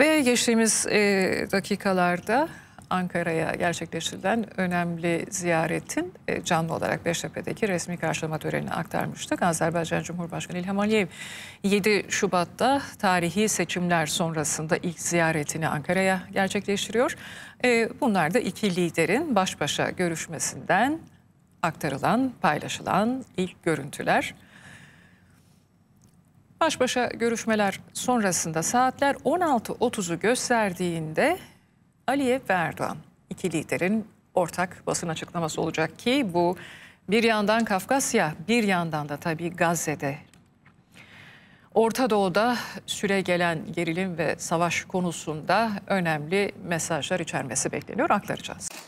Ve geçtiğimiz e, dakikalarda Ankara'ya gerçekleştirilen önemli ziyaretin e, canlı olarak Beştepe'deki resmi karşılama törenini aktarmıştık. Azerbaycan Cumhurbaşkanı İlham Aliyev 7 Şubat'ta tarihi seçimler sonrasında ilk ziyaretini Ankara'ya gerçekleştiriyor. E, bunlar da iki liderin baş başa görüşmesinden aktarılan, paylaşılan ilk görüntüler. Baş başa görüşmeler sonrasında saatler 16.30'u gösterdiğinde Aliyev ve Erdoğan iki liderin ortak basın açıklaması olacak ki bu bir yandan Kafkasya bir yandan da tabii Gazze'de Orta Doğu'da süre gelen gerilim ve savaş konusunda önemli mesajlar içermesi bekleniyor. Aktaracağız.